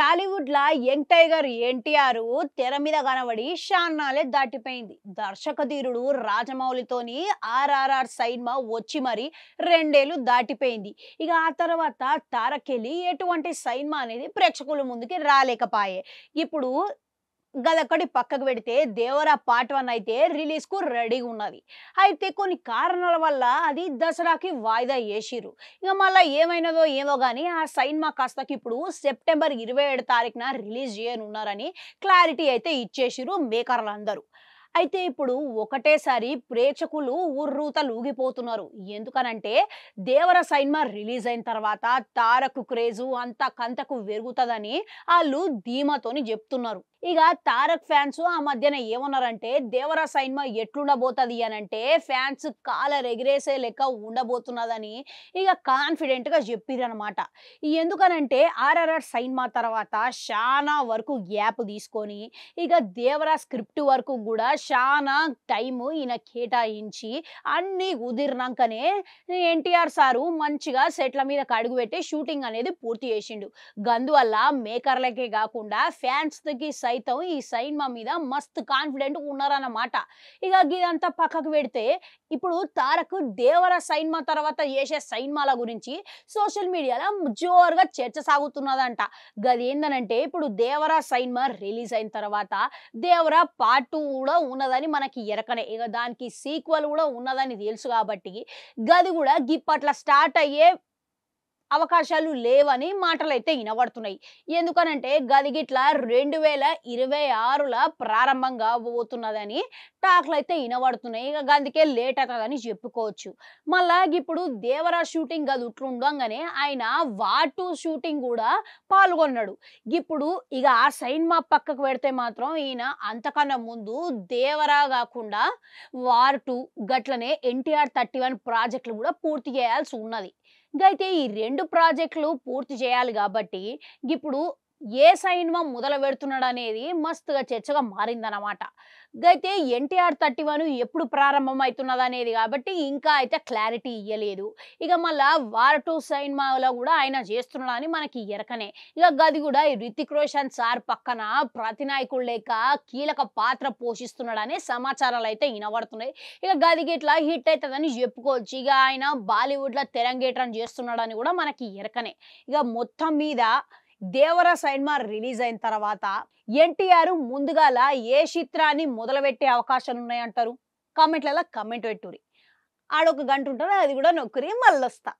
టాలీవుడ్ లా young tiger NTR తెర మీద కనబడి షాన్నాలే దాటిపోయింది దర్శకధీరుడు రాజమౌళితోని ఆర్ఆర్ఆర్ సైన్మా వచ్చి మరి రెండేళ్లు దాటిపోయింది ఇక ఆ తర్వాత తారకెళ్ళి ఎటువంటి సైన్మా అనేది ప్రేక్షకుల ముందుకి రాలేకపాయే ఇప్పుడు గదక్కడి పక్కకు పెడితే దేవరా పార్ట్ వన్ అయితే రిలీజ్కు రెడీగా ఉన్నది అయితే కొన్ని కారణాల వల్ల అది దసరాకి వాయిదా వేసిరు ఇక మళ్ళీ ఏమైనదో ఏమో కానీ ఆ సినిమా కాస్తకి ఇప్పుడు సెప్టెంబర్ ఇరవై ఏడు తారీఖున రిలీజ్ చేయనున్నారని క్లారిటీ అయితే ఇచ్చేసిరు మేకర్లందరూ అయితే ఇప్పుడు ఒకటేసారి ప్రేక్షకులు ఉర్రూత లూగిపోతున్నారు ఎందుకనంటే దేవర సైన్మా రిలీజ్ అయిన తర్వాత తారకు క్రేజు అంత కంతకు వెరుగుతుందని వాళ్ళు ధీమాతోని చెప్తున్నారు ఇక తారక్ ఫ్యాన్స్ ఆ మధ్యన ఏమన్నారంటే దేవర సైన్మా ఎట్లుండబోతుంది అని అంటే ఫ్యాన్స్ కాలర్ ఎగిరేసే లెక్క ఉండబోతున్నదని ఇక కాన్ఫిడెంట్గా చెప్పిరనమాట ఎందుకనంటే ఆర్ఆర్ఆర్ సైన్మా తర్వాత చాలా వరకు గ్యాప్ తీసుకొని ఇక దేవరా స్క్రిప్ట్ వరకు కూడా చాలా టైము ఈయన కేటాయించి అన్ని కుదిరినాకనే ఎన్టీఆర్ సారు మంచిగా సెట్ల మీద కడుగు పెట్టి షూటింగ్ అనేది పూర్తి చేసిండు గందువల్ల మేకర్లకే కాకుండా ఫ్యాన్స్కి సైతం ఈ సైన్మా మీద మస్తు కాన్ఫిడెంట్ ఉన్నారన్నమాట ఇక ఇదంతా పక్కకు పెడితే ఇప్పుడు తారక్ దేవర సైన్మా తర్వాత చేసే సైన్మాల గురించి సోషల్ మీడియాలో జోరుగా చర్చ సాగుతున్నదంట గది ఏందనంటే ఇప్పుడు దేవరా సైన్మా రిలీజ్ అయిన తర్వాత దేవరా పార్ట్ టూ కూడా ఉన్నదని మనకి ఎరకనే ఇక దానికి సీక్వల్ కూడా ఉన్నదని తెలుసు కాబట్టి గది కూడా గిప్పట్ల స్టార్ట్ అయ్యే అవకాశాలు లేవని మాటలైతే వినబడుతున్నాయి ఎందుకనంటే గదిగిట్ల రెండు వేల ఇరవై ఆరుల ప్రారంభంగా పోతున్నదని టాక్లు అయితే వినబడుతున్నాయి ఇక అందుకే లేట్ అవుతుందని చెప్పుకోవచ్చు మళ్ళా ఇప్పుడు దేవరా షూటింగ్ గది ఉండగానే ఆయన వాటు షూటింగ్ కూడా పాల్గొన్నాడు ఇప్పుడు ఇక ఆ మా పక్కకు పెడితే మాత్రం ఈయన అంతకన్నా ముందు దేవరా కాకుండా వార్ టూ గట్లనే ఎన్టీఆర్ థర్టీ వన్ ప్రాజెక్టులు కూడా పూర్తి చేయాల్సి ఉన్నది అయితే ఈ రెండు ప్రాజెక్టులు పూర్తి చేయాలి కాబట్టి ఇప్పుడు ఏ సైన్వం మొదలు పెడుతున్నాడు అనేది మస్తుగా చర్చగా మారిందన్నమాట అయితే ఎన్టీఆర్ థర్టీ వన్ ఎప్పుడు ప్రారంభం అనేది కాబట్టి ఇంకా అయితే క్లారిటీ ఇవ్వలేదు ఇక మళ్ళా వార్ టూ సైన్మాలో కూడా ఆయన చేస్తున్నాడని మనకి ఎరకనే ఇక గది కూడా రితిక్ రోషన్ సార్ పక్కన ప్రతినాయకుడు లేక కీలక పాత్ర పోషిస్తున్నాడనే సమాచారాలు అయితే వినబడుతున్నాయి ఇక గదికి ఇట్లా హిట్ అవుతుందని చెప్పుకోవచ్చు ఇక ఆయన బాలీవుడ్లో తెరంగేట్రం చేస్తున్నాడని కూడా మనకి ఎరకనే ఇక మొత్తం మీద దేవర సైన్మా రిలీజ్ అయిన తర్వాత ఎన్టీఆర్ ముందుగాల ఏ చిత్రాన్ని మొదలుపెట్టే అవకాశాలు ఉన్నాయంటారు కామెంట్లలో కామెంట్ పెట్టుడి ఆడొక గంట ఉంటారు అది కూడా నొక్కరి మళ్ళొస్తా